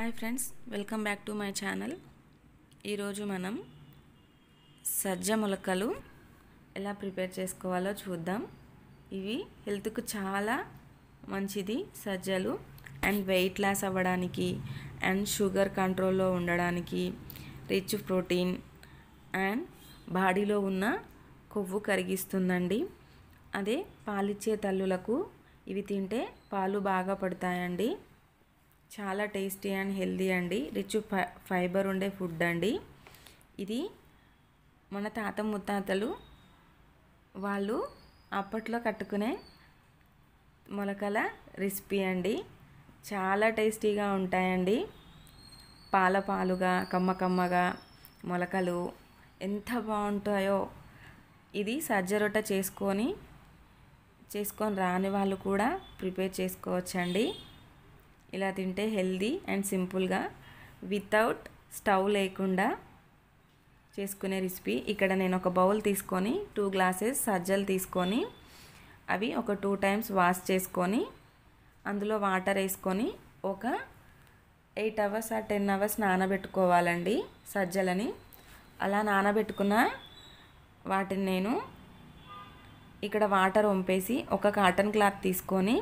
hi friends welcome back to my channel ఈరోజు మనం సజ్జ మొలకలు ఎలా ప్రిపేర్ చేసుకోవాలో చూద్దాం ఇవి హెల్త్కు చాలా మంచిది సజ్జలు అండ్ వెయిట్ లాస్ అవ్వడానికి అండ్ షుగర్ కంట్రోల్లో ఉండడానికి రిచ్ ప్రోటీన్ అండ్ బాడీలో ఉన్న కొవ్వు కరిగిస్తుందండి అదే పాలిచ్చే తల్లులకు ఇవి తింటే పాలు బాగా పడతాయండి చాలా టేస్టీ అండ్ హెల్దీ అండి రిచ్ ఫైబర్ ఉండే ఫుడ్ అండి ఇది మన తాత ముత్తాతలు వాళ్ళు అప్పట్లో కట్టుకునే మొలకల రెసిపీ అండి చాలా టేస్టీగా ఉంటాయండి పాల పాలుగా కమ్మ కమ్మగా మొలకలు ఎంత బాగుంటాయో ఇది సజ్జరొట్ట చేసుకొని చేసుకొని రాని వాళ్ళు కూడా ప్రిపేర్ చేసుకోవచ్చండి ఇలా తింటే హెల్దీ అండ్ సింపుల్గా వితౌట్ స్టవ్ లేకుండా చేసుకునే రెసిపీ ఇక్కడ నేను ఒక బౌల్ తీసుకొని టూ గ్లాసెస్ సజ్జలు తీసుకొని అవి ఒక టూ టైమ్స్ వాష్ చేసుకొని అందులో వాటర్ వేసుకొని ఒక ఎయిట్ అవర్స్ ఆ టెన్ అవర్స్ నానబెట్టుకోవాలండి సజ్జలని అలా నానబెట్టుకున్న వాటిని నేను ఇక్కడ వాటర్ వంపేసి ఒక కాటన్ క్లాత్ తీసుకొని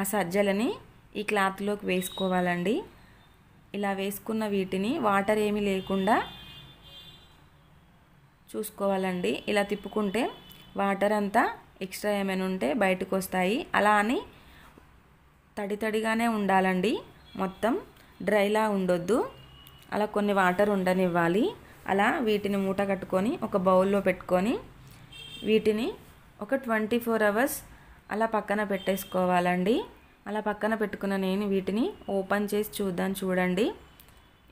ఆ సజ్జలని ఈ క్లాత్లోకి వేసుకోవాలండి ఇలా వేసుకున్న వీటిని వాటర్ ఏమీ లేకుండా చూసుకోవాలండి ఇలా తిప్పుకుంటే వాటర్ అంతా ఎక్స్ట్రా ఏమైనా ఉంటే బయటకు వస్తాయి అలా అని తడి తడిగానే ఉండాలండి మొత్తం డ్రైలా ఉండొద్దు అలా కొన్ని వాటర్ ఉండనివ్వాలి అలా వీటిని మూట కట్టుకొని ఒక బౌల్లో పెట్టుకొని వీటిని ఒక ట్వంటీ ఫోర్ అవర్స్ అలా పక్కన పెట్టేసుకోవాలండి అలా పక్కన పెట్టుకున్న నేను వీటిని ఓపెన్ చేసి చూద్దాం చూడండి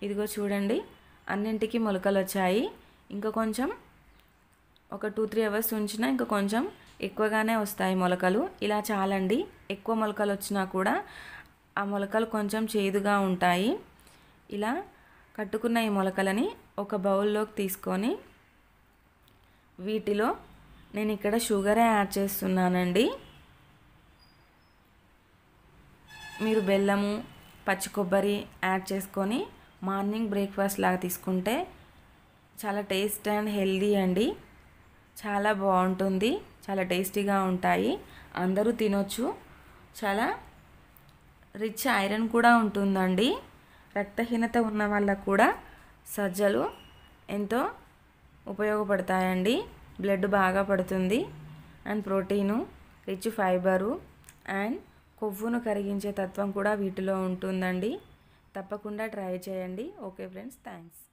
ఇదిగో చూడండి అన్నింటికి మొలకలు వచ్చాయి ఇంకా కొంచెం ఒక టూ త్రీ అవర్స్ ఉంచినా ఇంకా కొంచెం ఎక్కువగానే వస్తాయి మొలకలు ఇలా చాలండి ఎక్కువ మొలకలు వచ్చినా కూడా ఆ మొలకలు కొంచెం చేదుగా ఉంటాయి ఇలా కట్టుకున్న ఈ మొలకలని ఒక బౌల్లోకి తీసుకొని వీటిలో నేను ఇక్కడ షుగరే యాడ్ చేస్తున్నానండి మీరు బెల్లము పచ్చి కొబ్బరి యాడ్ చేసుకొని మార్నింగ్ బ్రేక్ఫాస్ట్ లాగా తీసుకుంటే చాలా టేస్ట్ అండ్ హెల్దీ అండి చాలా బాగుంటుంది చాలా టేస్టీగా ఉంటాయి అందరూ తినొచ్చు చాలా రిచ్ ఐరన్ కూడా ఉంటుందండి రక్తహీనత ఉన్న వాళ్ళకు కూడా సజ్జలు ఎంతో ఉపయోగపడతాయండి బ్లడ్ బాగా పడుతుంది and protein rich fibre and కొవ్వును కరిగించే తత్వం కూడా వీటిలో ఉంటుందండి తప్పకుండా ట్రై చేయండి ఓకే ఫ్రెండ్స్ థ్యాంక్స్